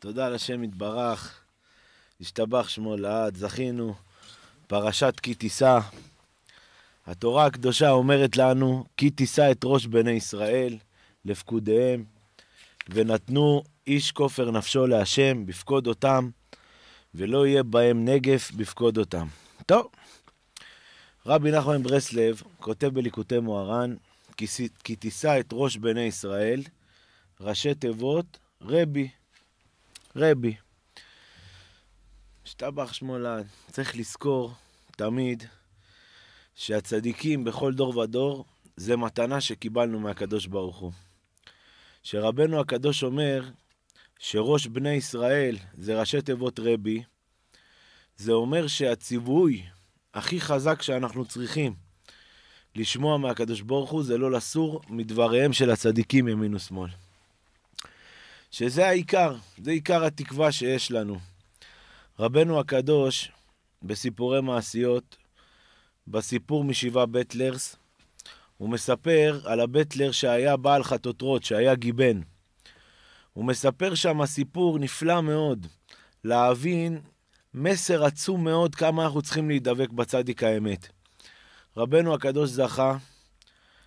תודה לשם יתברך, השתבח שמו לעד, זכינו. פרשת כי תישא. התורה הקדושה אומרת לנו, כי תישא את ראש בני ישראל לפקודיהם, ונתנו איש כופר נפשו להשם, בפקוד אותם, ולא יהיה בהם נגף, בפקוד אותם. טוב, רבי נחמן ברסלב כותב בליקוטי מוהר"ן, כי תישא את ראש בני ישראל, ראשי תיבות, רבי. רבי. השתבח שמולן, צריך לזכור תמיד שהצדיקים בכל דור ודור זה מתנה שקיבלנו מהקדוש ברוך הוא. שרבנו הקדוש אומר שראש בני ישראל זה ראשי תיבות רבי, זה אומר שהציווי הכי חזק שאנחנו צריכים לשמוע מהקדוש ברוך הוא זה לא לסור מדבריהם של הצדיקים ימין ושמאל. שזה העיקר, זה עיקר התקווה שיש לנו. רבנו הקדוש, בסיפורי מעשיות, בסיפור משבעה בטלרס, הוא מספר על הבטלר שהיה בעל חטוטרות, שהיה גיבן. הוא מספר שם סיפור נפלא מאוד, להבין מסר עצום מאוד כמה אנחנו צריכים להידבק בצדיק האמת. רבנו הקדוש זכה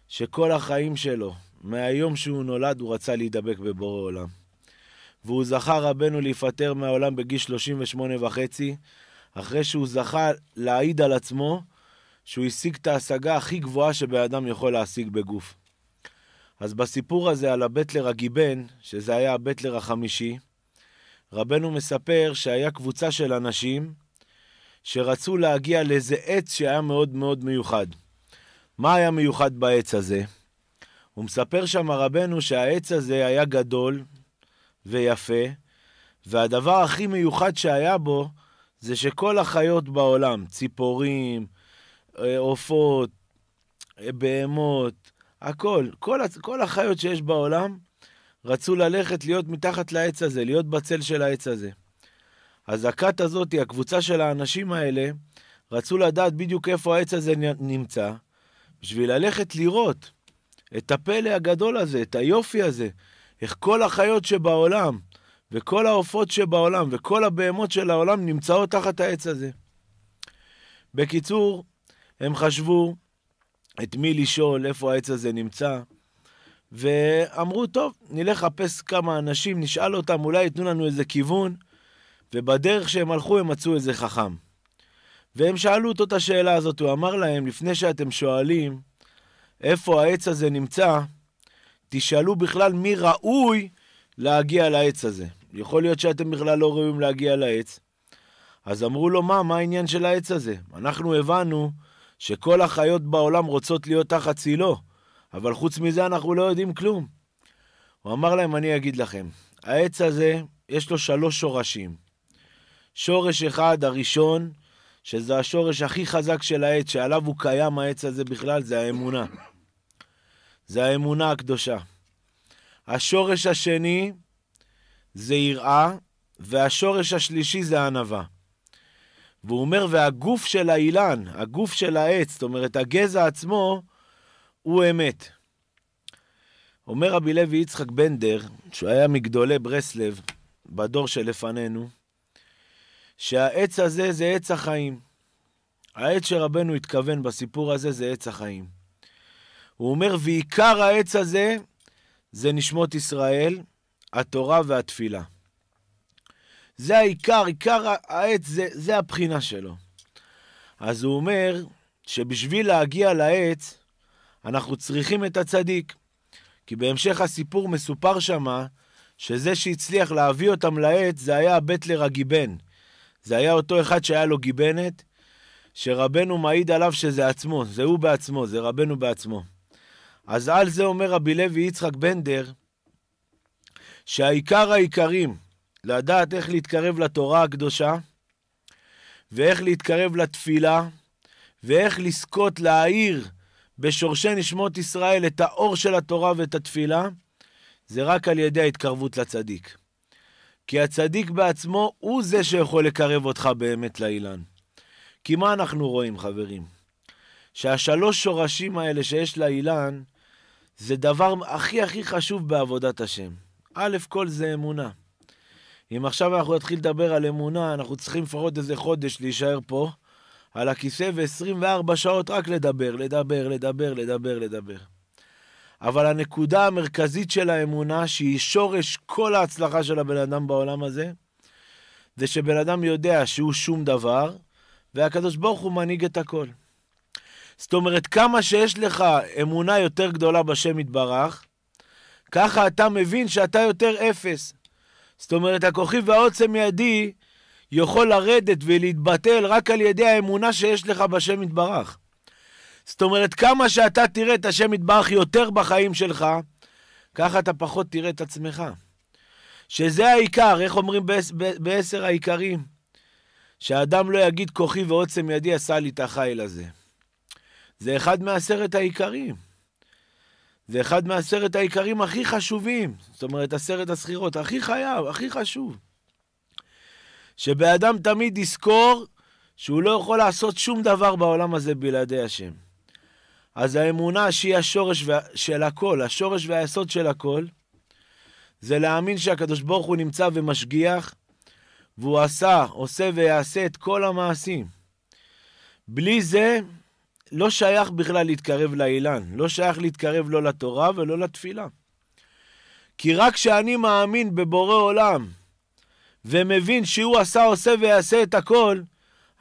שכל החיים שלו, מהיום שהוא נולד, הוא רצה להידבק בבורא עולם. והוא זכה רבנו להיפטר מהעולם בגיל 38 וחצי, אחרי שהוא זכה להעיד על עצמו שהוא השיג את ההשגה הכי גבוהה שבן אדם יכול להשיג בגוף. אז בסיפור הזה על הבטלר הגיבן, שזה היה הבטלר החמישי, רבנו מספר שהיה קבוצה של אנשים שרצו להגיע לאיזה עץ שהיה מאוד מאוד מיוחד. מה היה מיוחד בעץ הזה? הוא מספר שם רבנו שהעץ הזה היה גדול, ויפה, והדבר הכי מיוחד שהיה בו זה שכל החיות בעולם, ציפורים, אה, עופות, אה, בהמות, הכל, כל, כל החיות שיש בעולם, רצו ללכת להיות מתחת לעץ הזה, להיות בצל של העץ הזה. אז הכת הזאת, הקבוצה של האנשים האלה, רצו לדעת בדיוק איפה העץ הזה נמצא, בשביל ללכת לראות את הפלא הגדול הזה, את היופי הזה, איך כל החיות שבעולם, וכל העופות שבעולם, וכל הבהמות של העולם נמצאות תחת העץ הזה. בקיצור, הם חשבו את מי לשאול, איפה העץ הזה נמצא, ואמרו, טוב, נלך לחפש כמה אנשים, נשאל אותם, אולי ייתנו לנו איזה כיוון, ובדרך שהם הלכו הם מצאו איזה חכם. והם שאלו אותו את השאלה הזאת, הוא אמר להם, לפני שאתם שואלים איפה העץ הזה נמצא, תשאלו בכלל מי ראוי להגיע לעץ הזה. יכול להיות שאתם בכלל לא ראויים להגיע לעץ. אז אמרו לו, מה, מה העניין של העץ הזה? אנחנו הבנו שכל החיות בעולם רוצות להיות תחת צילו, אבל חוץ מזה אנחנו לא יודעים כלום. הוא אמר להם, אני אגיד לכם, העץ הזה, יש לו שלוש שורשים. שורש אחד, הראשון, שזה השורש הכי חזק של העץ, שעליו הוא קיים העץ הזה בכלל, זה האמונה. זה האמונה הקדושה. השורש השני זה יראה, והשורש השלישי זה הענווה. והוא אומר, והגוף של האילן, הגוף של העץ, זאת אומרת, הגזע עצמו, הוא אמת. אומר רבי לוי יצחק בנדר, שהוא היה מגדולי ברסלב, בדור שלפנינו, שהעץ הזה זה עץ החיים. העץ שרבנו התכוון בסיפור הזה זה עץ החיים. הוא אומר, ועיקר העץ הזה זה נשמות ישראל, התורה והתפילה. זה העיקר, עיקר העץ, זה, זה הבחינה שלו. אז הוא אומר שבשביל להגיע לעץ, אנחנו צריכים את הצדיק. כי בהמשך הסיפור מסופר שמה, שזה שהצליח להביא אותם לעץ, זה היה הבטלר הגיבן. זה היה אותו אחד שהיה לו גיבנת, שרבנו מעיד עליו שזה עצמו, זה הוא בעצמו, זה רבנו בעצמו. אז על זה אומר רבי לוי יצחק בנדר, שהעיקר העיקרים לדעת איך להתקרב לתורה הקדושה, ואיך להתקרב לתפילה, ואיך לזכות להאיר בשורשי נשמות ישראל את האור של התורה ואת התפילה, זה רק על ידי ההתקרבות לצדיק. כי הצדיק בעצמו הוא זה שיכול לקרב אותך באמת לאילן. כי מה אנחנו רואים, חברים? שהשלוש שורשים האלה שיש לאילן, זה דבר הכי הכי חשוב בעבודת השם. א', כל זה אמונה. אם עכשיו אנחנו נתחיל לדבר על אמונה, אנחנו צריכים לפחות איזה חודש להישאר פה על הכיסא ו-24 שעות רק לדבר, לדבר, לדבר, לדבר, לדבר. אבל הנקודה המרכזית של האמונה, שהיא שורש כל ההצלחה של הבן אדם בעולם הזה, זה שבן אדם יודע שהוא שום דבר, והקדוש ברוך הוא מנהיג את הכל. זאת אומרת, כמה שיש לך אמונה יותר גדולה בשם יתברך, ככה אתה מבין שאתה יותר אפס. זאת אומרת, הכוכי והעוצם ידי יכול לרדת ולהתבטל רק על ידי האמונה שיש לך בשם יתברך. זאת אומרת, כמה שאתה תראה את השם יתברך יותר בחיים שלך, ככה אתה פחות תראה את עצמך. שזה העיקר, איך אומרים בעשר, העיקרים? שהאדם לא יגיד כוחי ועוצם ידי עשה לי את החיל הזה. זה אחד מעשרת העיקרים. זה אחד מעשרת העיקרים הכי חשובים. זאת אומרת, עשרת הסחירות, הכי חייב, הכי חשוב. שבאדם תמיד יזכור שהוא לא יכול לעשות שום דבר בעולם הזה בלעדי השם. אז האמונה שהיא השורש וה... של הכל, השורש והיסוד של הכל, זה להאמין שהקדוש ברוך הוא נמצא ומשגיח, והוא עשה, עושה ויעשה את כל המעשים. בלי זה, לא שייך בכלל להתקרב לאילן, לא שייך להתקרב לא לתורה ולא לתפילה. כי רק כשאני מאמין בבורא עולם, ומבין שהוא עשה עושה ויעשה את הכל,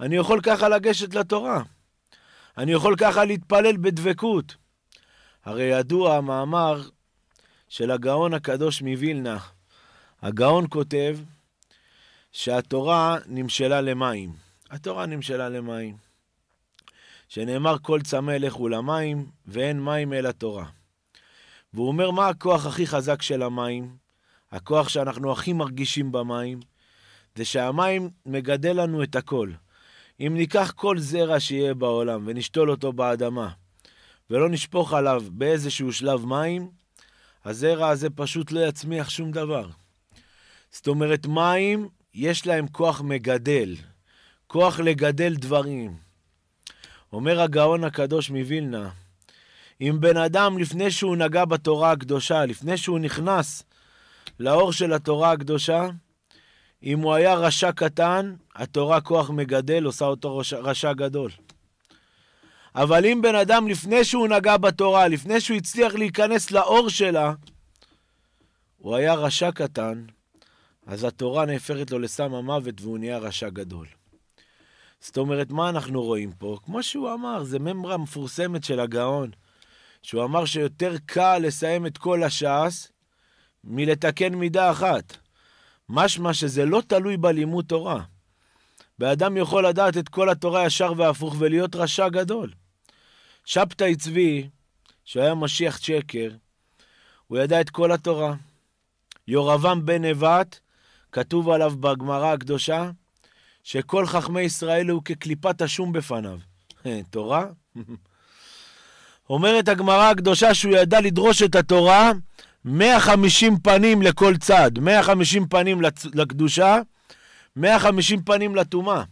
אני יכול ככה לגשת לתורה. אני יכול ככה להתפלל בדבקות. הרי ידוע המאמר של הגאון הקדוש מווילנה. הגאון כותב שהתורה נמשלה למים. התורה נמשלה למים. שנאמר כל צמא לכו למים, ואין מים אלא תורה. והוא אומר, מה הכוח הכי חזק של המים? הכוח שאנחנו הכי מרגישים במים, זה שהמים מגדל לנו את הכל. אם ניקח כל זרע שיהיה בעולם ונשתול אותו באדמה, ולא נשפוך עליו באיזשהו שלב מים, הזרע הזה פשוט לא יצמיח שום דבר. זאת אומרת, מים, יש להם כוח מגדל, כוח לגדל דברים. אומר הגאון הקדוש מווילנה, אם בן אדם, לפני שהוא נגע בתורה הקדושה, לפני שהוא נכנס לאור של התורה הקדושה, אם הוא היה רשע קטן, התורה כוח מגדל, עושה אותו רשע, רשע גדול. אבל אם בן אדם, לפני שהוא נגע בתורה, לפני שהוא הצליח להיכנס לאור שלה, הוא היה רשע קטן, אז התורה נהפכת לו לסם המוות והוא נהיה רשע גדול. זאת אומרת, מה אנחנו רואים פה? כמו שהוא אמר, זה ממרה מפורסמת של הגאון, שהוא אמר שיותר קל לסיים את כל הש"ס מלתקן מידה אחת. משמע שזה לא תלוי בלימוד תורה. באדם יכול לדעת את כל התורה ישר והפוך ולהיות רשע גדול. שבתאי צבי, שהיה משיח שקר, הוא ידע את כל התורה. יורבם בן נבט, כתוב עליו בגמרא הקדושה, שכל חכמי ישראל הוא כקליפת השום בפניו. אה, תורה? אומרת הגמרא הקדושה שהוא ידע לדרוש את התורה 150 פנים לכל צד, 150 פנים לקדושה, 150 פנים לטומאה.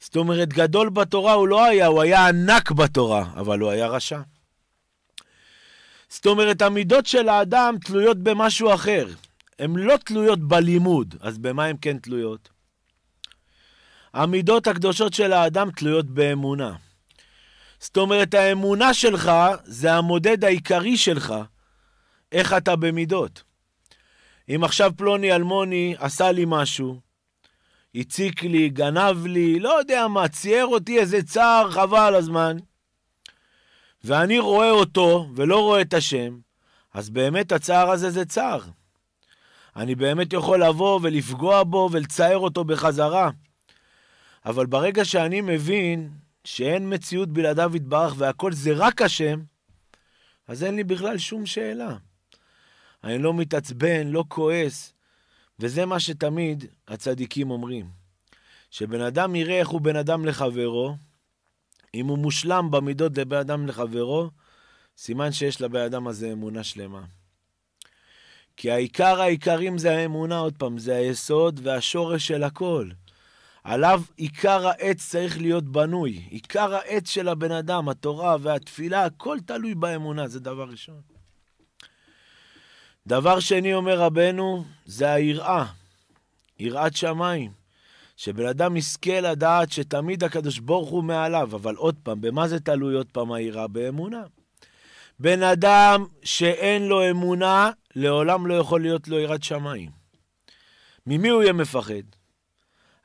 זאת אומרת, גדול בתורה הוא לא היה, הוא היה ענק בתורה, אבל הוא היה רשע. זאת אומרת, המידות של האדם תלויות במשהו אחר. הן לא תלויות בלימוד, אז במה הן כן תלויות? המידות הקדושות של האדם תלויות באמונה. זאת אומרת, האמונה שלך זה המודד העיקרי שלך, איך אתה במידות. אם עכשיו פלוני אלמוני עשה לי משהו, הציק לי, גנב לי, לא יודע מה, צייר אותי איזה צער, חבל הזמן. ואני רואה אותו ולא רואה את השם, אז באמת הצער הזה זה צער. אני באמת יכול לבוא ולפגוע בו ולצייר אותו בחזרה. אבל ברגע שאני מבין שאין מציאות בלעדיו יתברך והכל זה רק השם, אז אין לי בכלל שום שאלה. אני לא מתעצבן, לא כועס, וזה מה שתמיד הצדיקים אומרים. שבן אדם יראה איך הוא בן אדם לחברו, אם הוא מושלם במידות לבן אדם לחברו, סימן שיש לבן אדם הזה אמונה שלמה. כי העיקר העיקרים זה האמונה, עוד פעם, זה היסוד והשורש של הכל. עליו עיקר העץ צריך להיות בנוי. עיקר העץ של הבן אדם, התורה והתפילה, הכל תלוי באמונה, זה דבר ראשון. דבר שני, אומר רבנו, זה היראה, יראת שמיים. שבן אדם יזכה לדעת שתמיד הקדוש ברוך הוא מעליו, אבל עוד פעם, במה זה תלוי עוד פעם היראה? באמונה. בן אדם שאין לו אמונה, לעולם לא יכול להיות לו יראת שמיים. ממי הוא יהיה מפחד?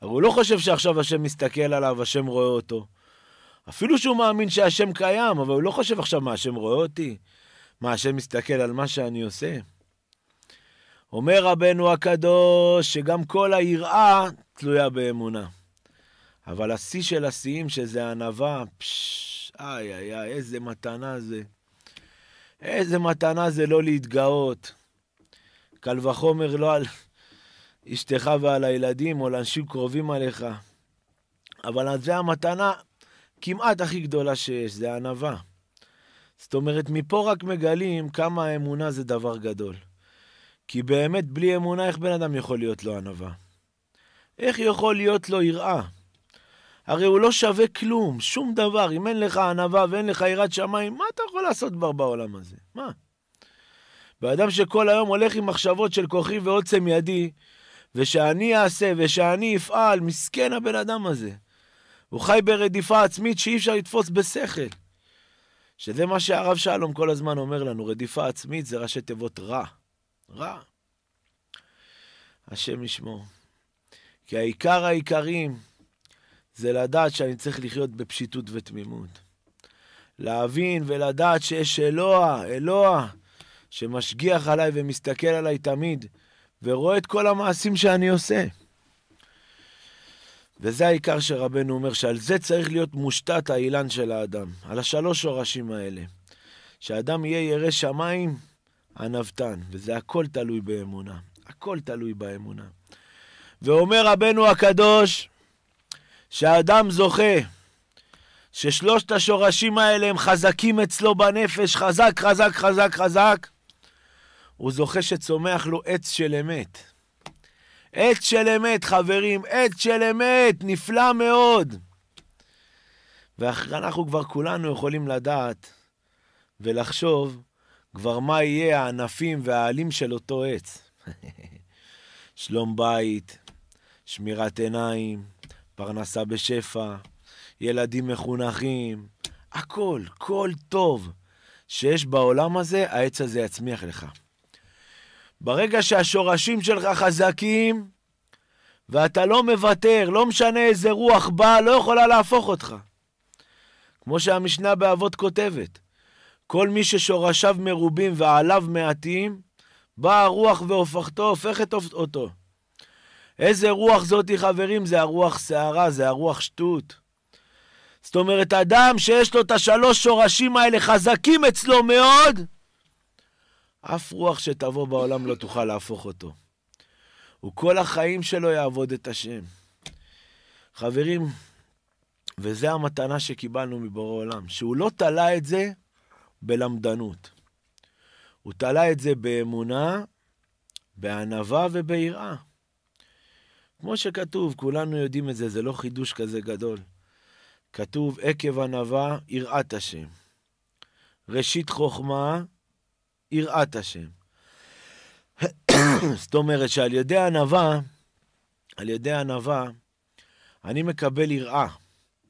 הרי הוא לא חושב שעכשיו השם מסתכל עליו, השם רואה אותו. אפילו שהוא מאמין שהשם קיים, אבל הוא לא חושב עכשיו מה השם רואה אותי, מה השם מסתכל על מה שאני עושה. אומר רבנו הקדוש שגם כל היראה תלויה באמונה. אבל השיא של השיאים, שזה ענווה, פשש, איי איי איי, איזה מתנה זה. איזה מתנה זה לא להתגאות. קל וחומר לא על... אשתך ועל הילדים או לאנשים קרובים עליך. אבל זה המתנה כמעט הכי גדולה שיש, זה הענווה. זאת אומרת, מפה רק מגלים כמה האמונה זה דבר גדול. כי באמת, בלי אמונה, איך בן אדם יכול להיות לו ענווה? איך יכול להיות לו יראה? הרי הוא לא שווה כלום, שום דבר. אם אין לך ענווה ואין לך יראת שמיים, מה אתה יכול לעשות כבר בעולם הזה? מה? ואדם שכל היום הולך עם מחשבות של כוחי ועוצם ידי, ושאני אעשה, ושאני אפעל, מסכן הבן אדם הזה. הוא חי ברדיפה עצמית שאי אפשר לתפוס בשכל. שזה מה שהרב שלום כל הזמן אומר לנו, רדיפה עצמית זה ראשי תיבות רע. רע. השם ישמור. כי העיקר העיקרים זה לדעת שאני צריך לחיות בפשיטות ותמימות. להבין ולדעת שיש אלוה, אלוה, שמשגיח עליי ומסתכל עליי תמיד. ורואה את כל המעשים שאני עושה. וזה העיקר שרבנו אומר, שעל זה צריך להיות מושתת האילן של האדם, על השלוש שורשים האלה. שאדם יהיה ירא שמיים, ענוותן, וזה הכל תלוי באמונה. הכל תלוי באמונה. ואומר רבנו הקדוש, שהאדם זוכה ששלושת השורשים האלה הם חזקים אצלו בנפש, חזק, חזק, חזק, חזק, הוא זוכה שצומח לו עץ של אמת. עץ של אמת, חברים, עץ של אמת, נפלא מאוד. ואנחנו כבר כולנו יכולים לדעת ולחשוב כבר מה יהיה הענפים והעלים של אותו עץ. שלום בית, שמירת עיניים, פרנסה בשפע, ילדים מחונכים, הכל, כל טוב שיש בעולם הזה, העץ הזה יצמיח לך. ברגע שהשורשים שלך חזקים, ואתה לא מוותר, לא משנה איזה רוח באה, לא יכולה להפוך אותך. כמו שהמשנה באבות כותבת, כל מי ששורשיו מרובים ועליו מעטים, באה הרוח והופכתו, הופכת אותו. איזה רוח זאתי, חברים? זה הרוח סערה, זה הרוח שטות. זאת אומרת, אדם שיש לו את השלוש שורשים האלה חזקים אצלו מאוד, אף רוח שתבוא בעולם לא תוכל להפוך אותו. הוא כל החיים שלו יעבוד את השם. חברים, וזו המתנה שקיבלנו מבורא עולם, שהוא לא תלה את זה בלמדנות. הוא תלה את זה באמונה, בענווה וביראה. כמו שכתוב, כולנו יודעים את זה, זה לא חידוש כזה גדול. כתוב, עקב ענווה יראת השם. ראשית חוכמה, יראת השם. זאת אומרת שעל ידי ענווה, על ידי ענווה, אני מקבל יראה,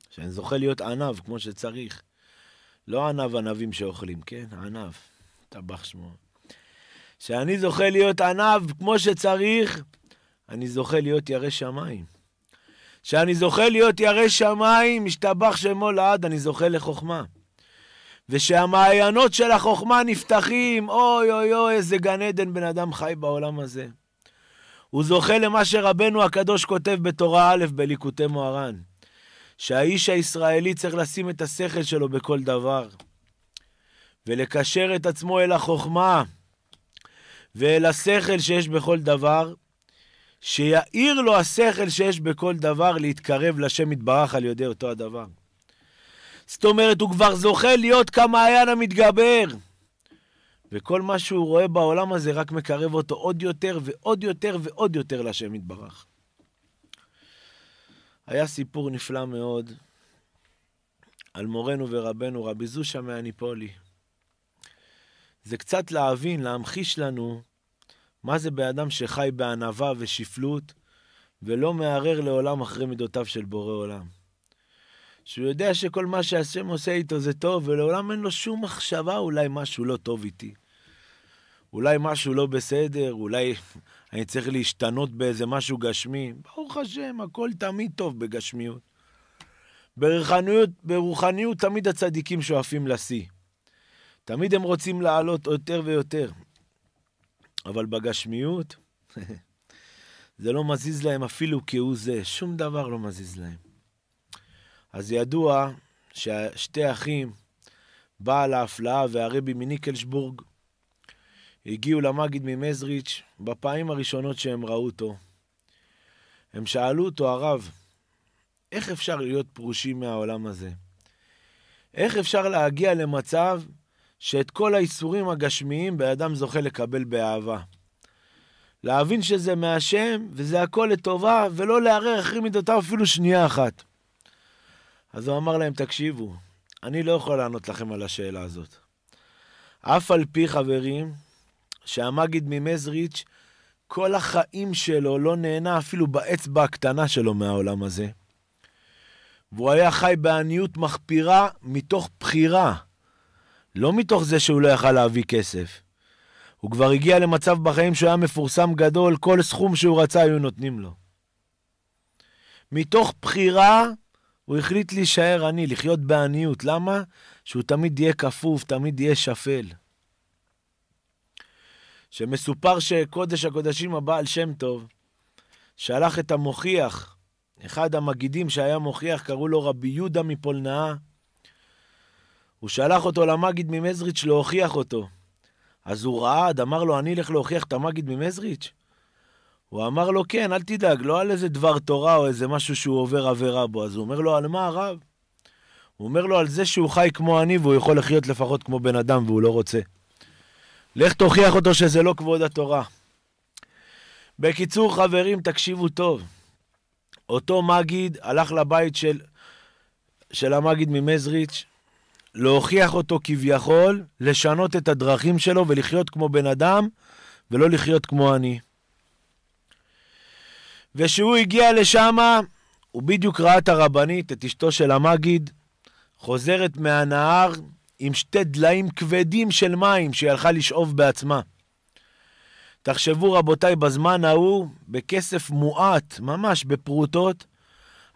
שאני זוכה להיות ענב כמו שצריך. לא ענב ענבים שאוכלים, כן? ענב, טבח שמו. שאני זוכה להיות ענב כמו שצריך, אני זוכה להיות ירא שמיים. שאני זוכה להיות ירא שמיים, משתבח שמו לעד, אני זוכה לחוכמה. ושהמעיינות של החוכמה נפתחים, אוי אוי אוי, איזה גן עדן בן אדם חי בעולם הזה. הוא זוכה למה שרבנו הקדוש כותב בתורה א' בליקוטי מוהר"ן, שהאיש הישראלי צריך לשים את השכל שלו בכל דבר, ולקשר את עצמו אל החוכמה ואל השכל שיש בכל דבר, שיאיר לו השכל שיש בכל דבר להתקרב לשם יתברך על ידי אותו הדבר. זאת אומרת, הוא כבר זוכה להיות כמעיין המתגבר. וכל מה שהוא רואה בעולם הזה רק מקרב אותו עוד יותר ועוד יותר ועוד יותר להשם יתברך. היה סיפור נפלא מאוד על מורנו ורבנו, רבי זושה מהניפולי. זה קצת להבין, להמחיש לנו מה זה באדם שחי בענווה ושפלות ולא מערער לעולם אחרי מידותיו של בורא עולם. שהוא יודע שכל מה שהשם עושה איתו זה טוב, ולעולם אין לו שום מחשבה אולי משהו לא טוב איתי. אולי משהו לא בסדר, אולי אני צריך להשתנות באיזה משהו גשמי. ברוך השם, הכל תמיד טוב בגשמיות. ברוחניות, ברוחניות תמיד הצדיקים שואפים לשיא. תמיד הם רוצים לעלות יותר ויותר. אבל בגשמיות, זה לא מזיז להם אפילו כהוא זה, שום דבר לא מזיז להם. אז ידוע ששתי אחים, בעל ההפלאה והרבי מניקלשבורג, הגיעו למגיד ממזריץ' בפעמים הראשונות שהם ראו אותו. הם שאלו אותו, הרב, איך אפשר להיות פרושים מהעולם הזה? איך אפשר להגיע למצב שאת כל האיסורים הגשמיים בן אדם זוכה לקבל באהבה? להבין שזה מהשם, וזה הכל לטובה, ולא לערער אחרי מידותיו אפילו שנייה אחת. אז הוא אמר להם, תקשיבו, אני לא יכול לענות לכם על השאלה הזאת. אף על פי, חברים, שהמגיד ממזריץ', כל החיים שלו לא נהנה אפילו באצבע הקטנה שלו מהעולם הזה. והוא היה חי בעניות מחפירה מתוך בחירה, לא מתוך זה שהוא לא יכל להביא כסף. הוא כבר הגיע למצב בחיים שהוא היה מפורסם גדול, כל סכום שהוא רצה היו נותנים לו. מתוך בחירה הוא החליט להישאר עני, לחיות בעניות. למה? שהוא תמיד יהיה כפוף, תמיד יהיה שפל. שמסופר שקודש הקודשים הבעל שם טוב, שלח את המוכיח, אחד המגידים שהיה מוכיח, קראו לו רבי יהודה מפולנאה. הוא שלח אותו למגיד ממזריץ' להוכיח אותו. אז הוא רעד, אמר לו, אני אלך להוכיח את המגיד ממזריץ'? הוא אמר לו, כן, אל תדאג, לא על איזה דבר תורה או איזה משהו שהוא עובר עבירה בו. אז הוא אומר לו, על מה הרב? הוא אומר לו, על זה שהוא חי כמו אני והוא יכול לחיות לפחות כמו בן אדם והוא לא רוצה. לך תוכיח אותו שזה לא כבוד התורה. בקיצור, חברים, תקשיבו טוב. אותו מגיד הלך לבית של, של המגיד ממזריץ', להוכיח אותו כביכול, לשנות את הדרכים שלו ולחיות כמו בן אדם, ולא לחיות כמו אני. וכשהוא הגיע לשם, הוא בדיוק ראה את הרבנית, את אשתו של המגיד, חוזרת מהנהר עם שתי דליים כבדים של מים שהיא הלכה לשאוב בעצמה. תחשבו, רבותיי, בזמן ההוא, בכסף מועט, ממש בפרוטות,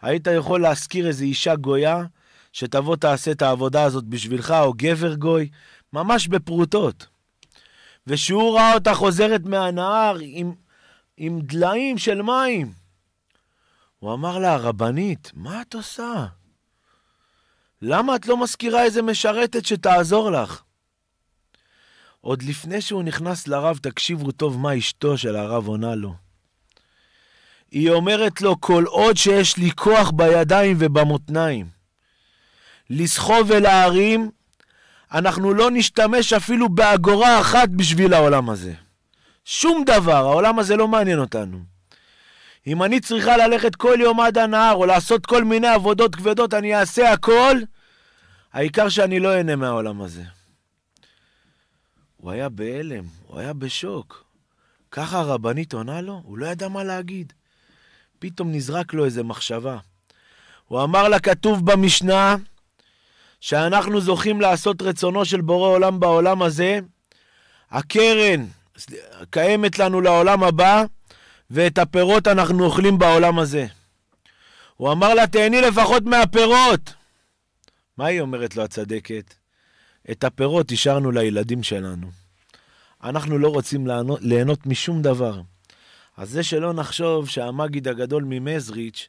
היית יכול להשכיר איזו אישה גויה שתבוא תעשה את העבודה הזאת בשבילך, או גבר גוי, ממש בפרוטות. ושהוא ראה אותה חוזרת מהנהר עם עם דליים של מים. הוא אמר לה, הרבנית, מה את עושה? למה את לא מזכירה איזה משרתת שתעזור לך? עוד לפני שהוא נכנס לרב, תקשיבו טוב מה אשתו של הרב עונה לו. היא אומרת לו, כל עוד שיש לי כוח בידיים ובמותניים, לסחוב אל ההרים, אנחנו לא נשתמש אפילו באגורה אחת בשביל העולם הזה. שום דבר, העולם הזה לא מעניין אותנו. אם אני צריכה ללכת כל יום עד הנהר, או לעשות כל מיני עבודות כבדות, אני אעשה הכל, העיקר שאני לא אהנה מהעולם הזה. הוא היה בהלם, הוא היה בשוק. ככה הרבנית עונה לו? הוא לא ידע מה להגיד. פתאום נזרק לו איזה מחשבה. הוא אמר לה, כתוב במשנה, שאנחנו זוכים לעשות רצונו של בורא עולם בעולם הזה, הקרן קיימת לנו לעולם הבא, ואת הפירות אנחנו אוכלים בעולם הזה. הוא אמר לה, תהני לפחות מהפירות. מה היא אומרת לו הצדקת? את הפירות השארנו לילדים שלנו. אנחנו לא רוצים לענות, ליהנות משום דבר. אז זה שלא נחשוב שהמגיד הגדול ממזריץ'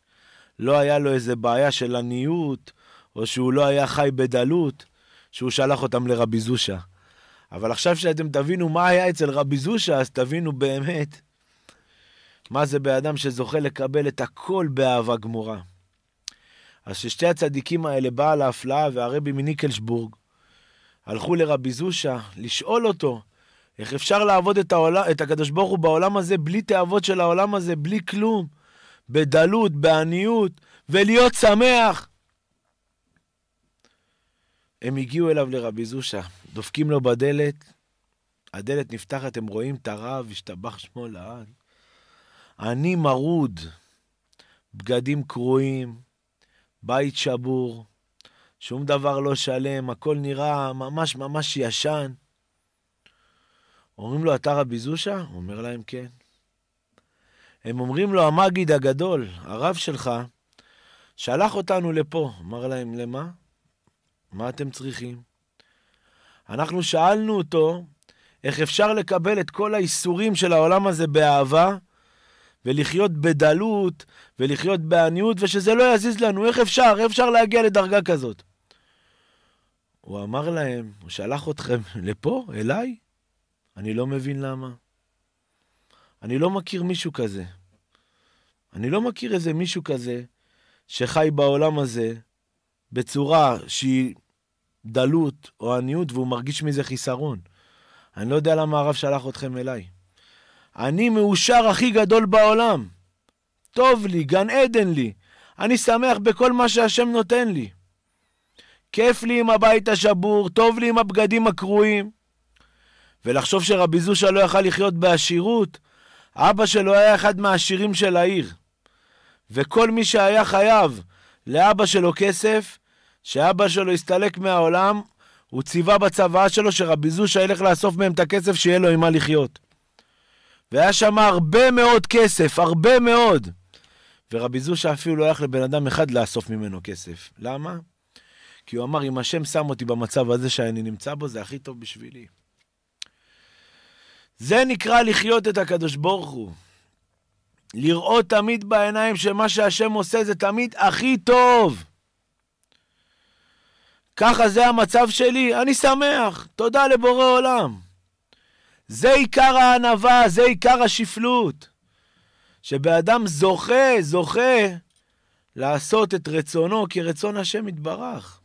לא היה לו איזה בעיה של עניות, או שהוא לא היה חי בדלות, שהוא שלח אותם לרבי זושה. אבל עכשיו שאתם תבינו מה היה אצל רבי זושה, אז תבינו באמת מה זה באדם שזוכה לקבל את הכל באהבה גמורה. אז ששתי הצדיקים האלה, בעל ההפלאה והרבי מניקלשבורג, הלכו לרבי זושה לשאול אותו איך אפשר לעבוד את, העולם, את הקדוש ברוך הוא בעולם הזה בלי תאוות של העולם הזה, בלי כלום, בדלות, בעניות, ולהיות שמח. הם הגיעו אליו לרבי זושה, דופקים לו בדלת, הדלת נפתחת, הם רואים את הרב, השתבח שמו לעד. אני מרוד, בגדים קרועים, בית שבור, שום דבר לא שלם, הכל נראה ממש ממש ישן. אומרים לו, אתה רבי זושה? הוא אומר להם, כן. הם אומרים לו, המגיד הגדול, הרב שלך, שלח אותנו לפה. אמר להם, למה? מה אתם צריכים? אנחנו שאלנו אותו איך אפשר לקבל את כל האיסורים של העולם הזה באהבה, ולחיות בדלות, ולחיות בעניות, ושזה לא יזיז לנו. איך אפשר? איך אפשר להגיע לדרגה כזאת? הוא אמר להם, הוא שלח אתכם לפה, אליי? אני לא מבין למה. אני לא מכיר מישהו כזה. אני לא מכיר איזה מישהו כזה שחי בעולם הזה בצורה שהיא דלות או עניות, והוא מרגיש מזה חיסרון. אני לא יודע למה הרב שלח אתכם אליי. אני מאושר הכי גדול בעולם. טוב לי, גן עדן לי. אני שמח בכל מה שהשם נותן לי. כיף לי עם הבית השבור, טוב לי עם הבגדים הקרועים. ולחשוב שרבי זושה לא יכל לחיות בעשירות, אבא שלו היה אחד מהעשירים של העיר. וכל מי שהיה חייב לאבא שלו כסף, שאבא שלו הסתלק מהעולם, הוא ציווה בצוואה שלו שרבי זושה ילך לאסוף מהם את הכסף שיהיה לו עם מה לחיות. והיה שם הרבה מאוד כסף, הרבה מאוד. ורבי זושה אפילו לא הלך לבן אדם אחד לאסוף ממנו כסף. למה? כי הוא אמר, אם השם שם אותי במצב הזה שאני נמצא בו, זה הכי טוב בשבילי. זה נקרא לחיות את הקדוש ברוך הוא. לראות תמיד בעיניים שמה שהשם עושה זה תמיד הכי טוב. ככה זה המצב שלי, אני שמח, תודה לבורא עולם. זה עיקר הענווה, זה עיקר השפלות. שבאדם זוכה, זוכה, לעשות את רצונו כרצון השם יתברך.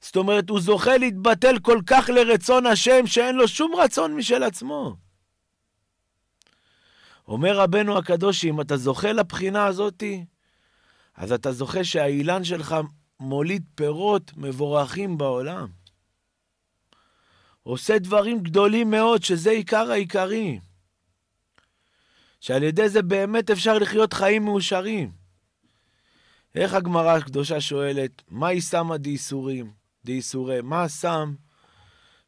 זאת אומרת, הוא זוכה להתבטל כל כך לרצון השם, שאין לו שום רצון משל עצמו. אומר רבנו הקדוש, אם אתה זוכה לבחינה הזאתי, אז אתה זוכה שהאילן שלך מוליד פירות מבורכים בעולם. עושה דברים גדולים מאוד, שזה עיקר העיקרים. שעל ידי זה באמת אפשר לחיות חיים מאושרים. איך הגמרא הקדושה שואלת, היא שמה דייסורים, דייסורי, מה הסם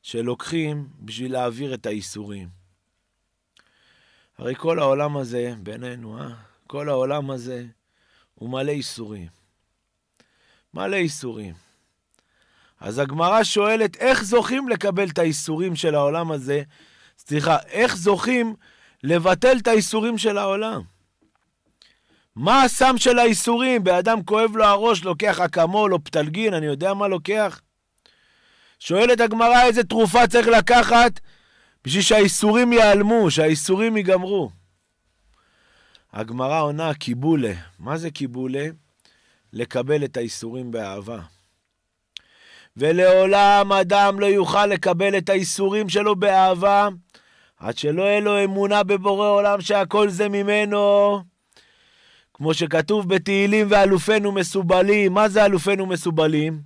שלוקחים בשביל להעביר את האיסורים? הרי כל העולם הזה, בינינו, אה? כל העולם הזה הוא מלא איסורים. מלא איסורים. אז הגמרא שואלת, איך זוכים לקבל את האיסורים של העולם הזה? סליחה, איך זוכים לבטל את האיסורים של העולם? מה הסם של האיסורים? באדם כואב לו הראש, לוקח אקמול או פתלגין, אני יודע מה לוקח. שואלת הגמרא איזה תרופה צריך לקחת בשביל שהאיסורים ייעלמו, שהאיסורים ייגמרו. הגמרא עונה קיבולה. מה זה קיבולה? לקבל את האיסורים באהבה. ולעולם אדם לא יוכל לקבל את האיסורים שלו באהבה, עד שלא יהיה לו אמונה בבורא עולם שהכל זה ממנו. כמו שכתוב בתהילים ואלופינו מסובלים, מה זה אלופינו מסובלים?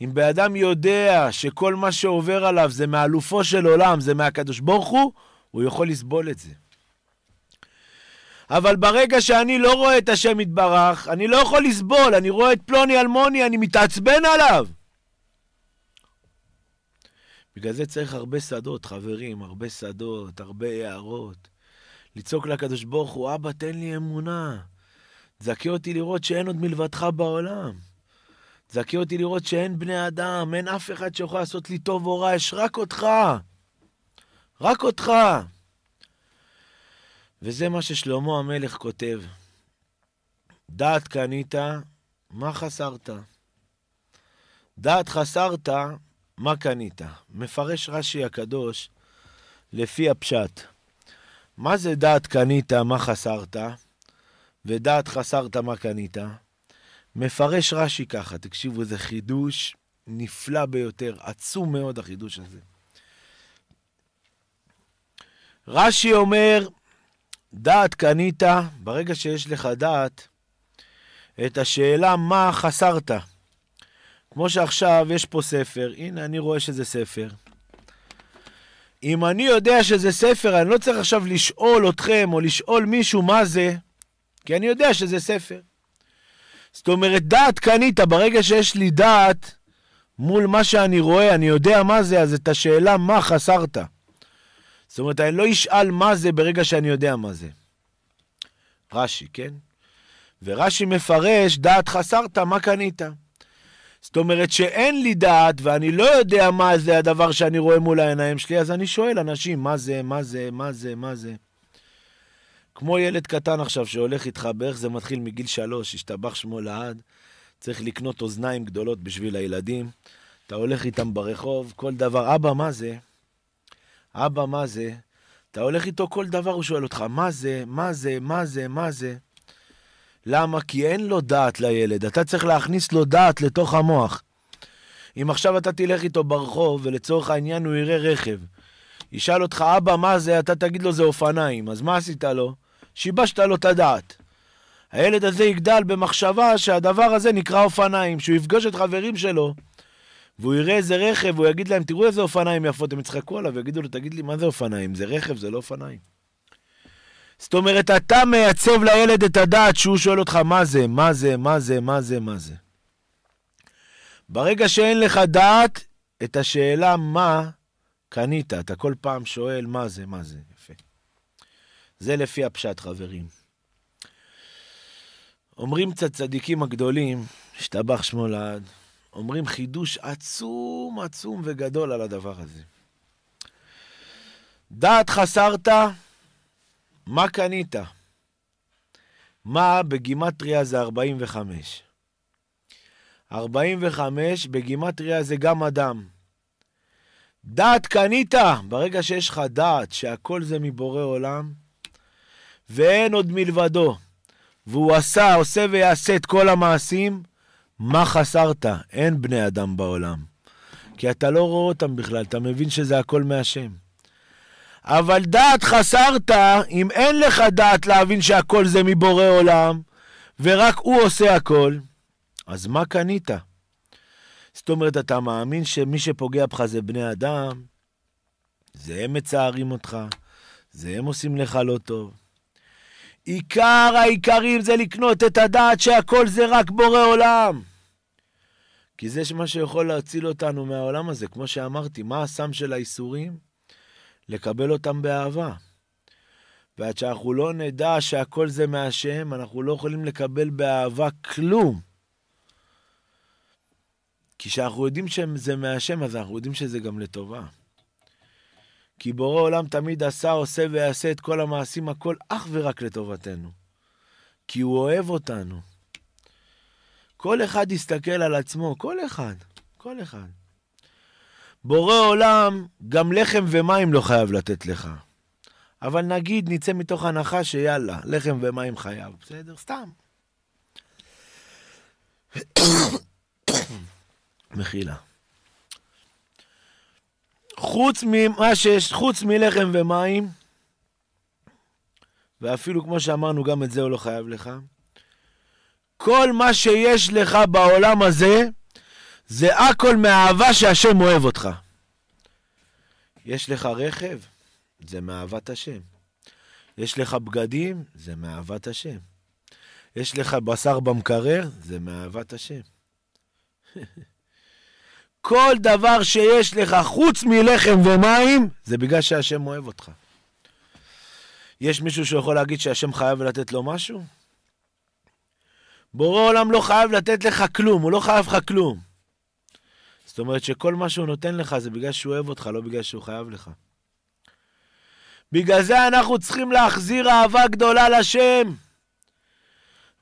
אם בן אדם יודע שכל מה שעובר עליו זה מאלופו של עולם, זה מהקדוש ברוך הוא, הוא יכול לסבול את זה. אבל ברגע שאני לא רואה את השם יתברך, אני לא יכול לסבול, אני רואה את פלוני אלמוני, אני מתעצבן עליו. בגלל זה צריך הרבה שדות, חברים, הרבה שדות, הרבה הערות. לצעוק לקדוש ברוך הוא, אבא, תן לי אמונה. תזכה אותי לראות שאין עוד מלבדך בעולם. תזכה אותי לראות שאין בני אדם, אין אף אחד שיכול לעשות לי טוב או רע, יש רק אותך. רק אותך. וזה מה ששלמה המלך כותב. דעת קנית, מה חסרת? דעת חסרת, מה קנית? מפרש רש"י הקדוש לפי הפשט. מה זה דעת קנית, מה חסרת? ודעת חסרת, מה קנית? מפרש רש"י ככה, תקשיבו, זה חידוש נפלא ביותר, עצום מאוד החידוש הזה. רש"י אומר, דעת קנית, ברגע שיש לך דעת, את השאלה מה חסרת. כמו שעכשיו יש פה ספר, הנה אני רואה שזה ספר. אם אני יודע שזה ספר, אני לא צריך עכשיו לשאול אתכם או לשאול מישהו מה זה, כי אני יודע שזה ספר. זאת אומרת, דעת קנית, ברגע שיש לי דעת מול מה שאני רואה, אני יודע מה זה, אז את השאלה מה חסרת. זאת אומרת, אני לא אשאל מה זה ברגע שאני יודע מה זה. רש"י, כן? ורש"י מפרש, דעת חסרת, מה קנית? זאת אומרת שאין לי דעת ואני לא יודע מה זה הדבר שאני רואה מול העיניים שלי, אז אני שואל אנשים, מה זה, מה זה, מה זה, מה זה. כמו ילד קטן עכשיו שהולך איתך בערך, זה מתחיל מגיל שלוש, השתבח שמו לעד. צריך לקנות אוזניים גדולות בשביל הילדים. אתה הולך איתם ברחוב, כל דבר, אבא, מה זה? אבא, מה זה? אתה הולך איתו כל דבר, הוא שואל אותך, מה זה, מה זה, מה זה, מה זה? למה? כי אין לו דעת לילד, אתה צריך להכניס לו דעת לתוך המוח. אם עכשיו אתה תלך איתו ברחוב, ולצורך העניין הוא יראה רכב, ישאל אותך, אבא, מה זה? אתה תגיד לו, זה אופניים. אז מה עשית לו? שיבשת לו את הדעת. הילד הזה יגדל במחשבה שהדבר הזה נקרא אופניים, שהוא יפגוש את חברים שלו, והוא יראה איזה רכב, הוא יגיד להם, תראו איזה אופניים יפות, הם יצחקו עליו, ויגידו לו, תגיד לי, מה זה אופניים? זה רכב, זה לא אופניים. זאת אומרת, אתה מייצב לילד את הדעת שהוא שואל אותך, מה זה, מה זה, מה זה, מה זה, מה זה. ברגע שאין לך דעת, את השאלה מה קנית, אתה כל פעם שואל, מה זה, מה זה, יפה. זה לפי הפשט, חברים. אומרים קצת צדיקים הגדולים, השתבח שמו לעד, אומרים חידוש עצום, עצום וגדול על הדבר הזה. דעת חסרת, מה קנית? מה בגימטריה זה 45. 45 בגימטריה זה גם אדם. דעת קנית, ברגע שיש לך דעת שהכל זה מבורא עולם, ואין עוד מלבדו, והוא עשה, עושה ויעשה את כל המעשים, מה חסרת? אין בני אדם בעולם. כי אתה לא רואה אותם בכלל, אתה מבין שזה הכל מהשם. אבל דעת חסרת, אם אין לך דעת להבין שהכל זה מבורא עולם, ורק הוא עושה הכל, אז מה קנית? זאת אומרת, אתה מאמין שמי שפוגע בך זה בני אדם, זה הם מצערים אותך, זה הם עושים לך לא טוב. עיקר העיקרים זה לקנות את הדעת שהכל זה רק בורא עולם. כי זה מה שיכול להציל אותנו מהעולם הזה. כמו שאמרתי, מה הסם של האיסורים? לקבל אותם באהבה. ועד שאנחנו לא נדע שהכל זה מהשם, אנחנו לא יכולים לקבל באהבה כלום. כי כשאנחנו יודעים שזה מהשם, אז אנחנו יודעים שזה גם לטובה. כי בורא עולם תמיד עשה, עושה ויעשה את כל המעשים, הכל אך ורק לטובתנו. כי הוא אוהב אותנו. כל אחד יסתכל על עצמו, כל אחד, כל אחד. בורא עולם, גם לחם ומים לא חייב לתת לך. אבל נגיד, נצא מתוך הנחה שיאללה, לחם ומים חייב, בסדר? סתם. מחילה. חוץ ממה שיש, חוץ מלחם ומים, ואפילו כמו שאמרנו, גם את זה הוא לא חייב לך. כל מה שיש לך בעולם הזה, זה הכל מאהבה שהשם אוהב אותך. יש לך רכב, זה מאהבת השם. יש לך בגדים, זה מאהבת השם. יש לך בשר במקרר, זה מאהבת השם. כל דבר שיש לך חוץ מלחם ומים, זה בגלל שהשם אוהב אותך. יש מישהו שיכול להגיד שהשם חייב לתת לו משהו? בורא עולם לא חייב לתת לך כלום, הוא לא חייב לך כלום. זאת אומרת שכל מה שהוא נותן לך זה בגלל שהוא אוהב אותך, לא בגלל שהוא חייב לך. בגלל זה אנחנו צריכים להחזיר אהבה גדולה לשם.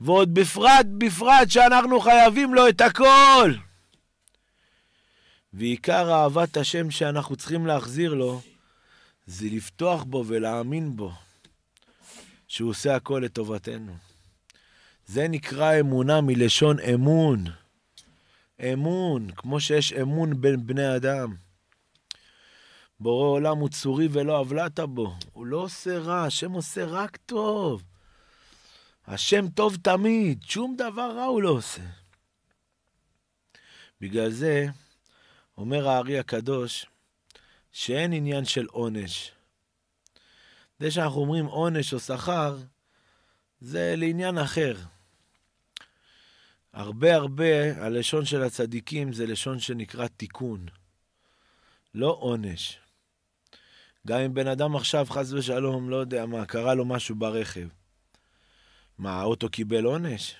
ועוד בפרט, בפרט שאנחנו חייבים לו את הכל. ועיקר אהבת השם שאנחנו צריכים להחזיר לו, זה לפתוח בו ולהאמין בו, שהוא עושה הכל לטובתנו. זה נקרא אמונה מלשון אמון. אמון, כמו שיש אמון בין בני אדם. בורא עולם הוא צורי ולא עוולת בו. הוא לא עושה רע, השם עושה רק טוב. השם טוב תמיד, שום דבר רע הוא לא עושה. בגלל זה, אומר הארי הקדוש, שאין עניין של עונש. זה שאנחנו אומרים עונש או שכר, זה לעניין אחר. הרבה הרבה, הלשון של הצדיקים זה לשון שנקרא תיקון, לא עונש. גם אם בן אדם עכשיו, חס ושלום, לא יודע מה, קרה לו משהו ברכב. מה, האוטו קיבל עונש?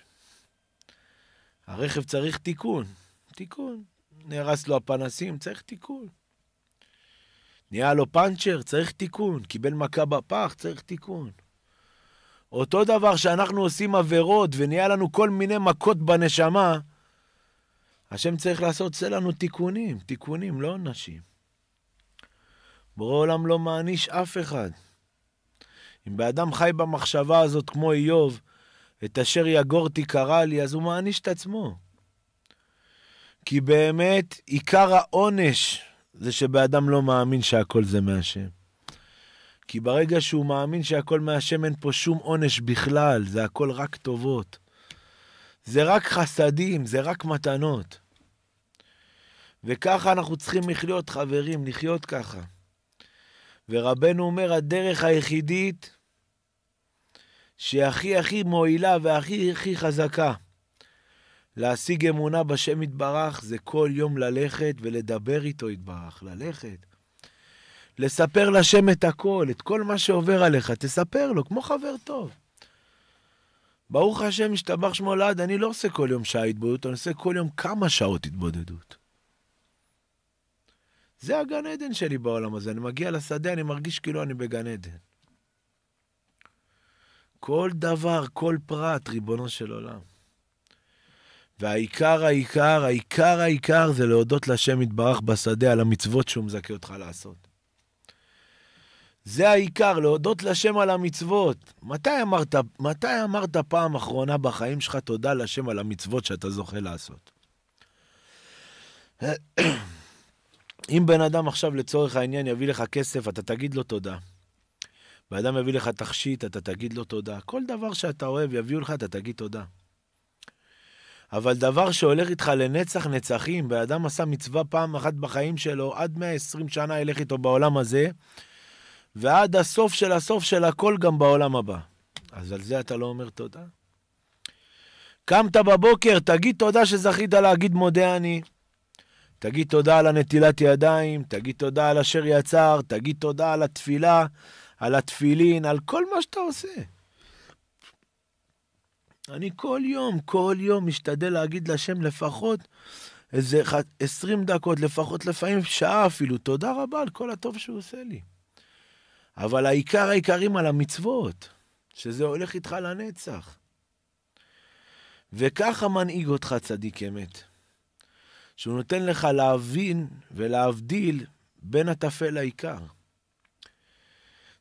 הרכב צריך תיקון, תיקון. נהרס לו הפנסים, צריך תיקון. נהיה לו פאנצ'ר, צריך תיקון. קיבל מכה בפח, צריך תיקון. אותו דבר שאנחנו עושים עבירות ונהיה לנו כל מיני מכות בנשמה, השם צריך לעשות, עושה לנו תיקונים, תיקונים, לא נשים. בורא עולם לא מעניש אף אחד. אם באדם חי במחשבה הזאת כמו איוב, את אשר יגור תיקרא לי, אז הוא מעניש את עצמו. כי באמת, עיקר העונש זה שבאדם לא מאמין שהכל זה מהשם. כי ברגע שהוא מאמין שהכל מהשם אין פה שום עונש בכלל, זה הכל רק טובות. זה רק חסדים, זה רק מתנות. וככה אנחנו צריכים לחיות, חברים, לחיות ככה. ורבנו אומר, הדרך היחידית שהכי הכי מועילה והכי הכי חזקה להשיג אמונה בשם יתברך זה כל יום ללכת ולדבר איתו יתברך, ללכת. לספר לשם את הכל, את כל מה שעובר עליך, תספר לו, כמו חבר טוב. ברוך השם, משתבח שמו לעד, אני לא עושה כל יום שעה התבודדות, אני עושה כל יום כמה שעות התבודדות. זה הגן עדן שלי בעולם הזה, אני מגיע לשדה, אני מרגיש כאילו אני בגן עדן. כל דבר, כל פרט, ריבונו של עולם. והעיקר, העיקר, העיקר, העיקר זה להודות לשם יתברך בשדה על המצוות שהוא מזכה אותך לעשות. זה העיקר, להודות לשם על המצוות. מתי אמרת, מתי אמרת פעם אחרונה בחיים שלך תודה לשם על המצוות שאתה זוכה לעשות? אם בן אדם עכשיו לצורך העניין יביא לך כסף, אתה תגיד לו תודה. בן אדם יביא לך תכשיט, אתה תגיד לו תודה. כל דבר שאתה אוהב יביאו לך, אתה תגיד תודה. אבל דבר שהולך איתך לנצח נצחים, בן אדם עשה מצווה פעם אחת בחיים שלו, עד 120 שנה ילך איתו בעולם הזה, ועד הסוף של הסוף של הכל גם בעולם הבא. אז על זה אתה לא אומר תודה? קמת בבוקר, תגיד תודה שזכית להגיד מודה אני. תגיד תודה על הנטילת ידיים, תגיד תודה על אשר יצר, תגיד תודה על התפילה, על התפילין, על כל מה שאתה עושה. אני כל יום, כל יום משתדל להגיד לשם לפחות איזה 20 דקות, לפחות לפעמים שעה אפילו, תודה רבה על כל הטוב שהוא עושה לי. אבל העיקר העיקרים על המצוות, שזה הולך איתך לנצח. וככה מנהיג אותך צדיק אמת, שהוא נותן לך להבין ולהבדיל בין הטפל לעיקר.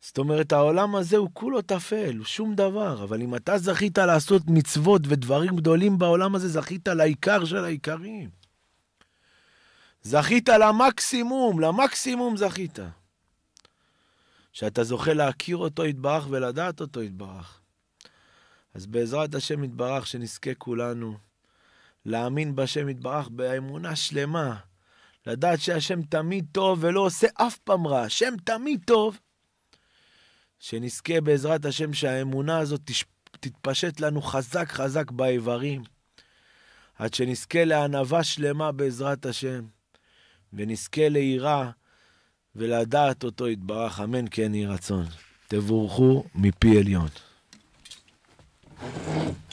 זאת אומרת, העולם הזה הוא כולו טפל, הוא שום דבר, אבל אם אתה זכית לעשות מצוות ודברים גדולים בעולם הזה, זכית לעיקר של העיקרים. זכית למקסימום, למקסימום זכית. שאתה זוכה להכיר אותו יתברך ולדעת אותו יתברך. אז בעזרת השם יתברך, שנזכה כולנו להאמין בשם יתברך באמונה שלמה, לדעת שהשם תמיד טוב ולא עושה אף פעם רע, השם תמיד טוב. שנזכה בעזרת השם שהאמונה הזאת תתפשט לנו חזק חזק באיברים, עד שנזכה לענווה שלמה בעזרת השם, ונזכה ליראה. ולדעת אותו יתברך, אמן כן יהי רצון. תבורכו מפי עליון. Thank you.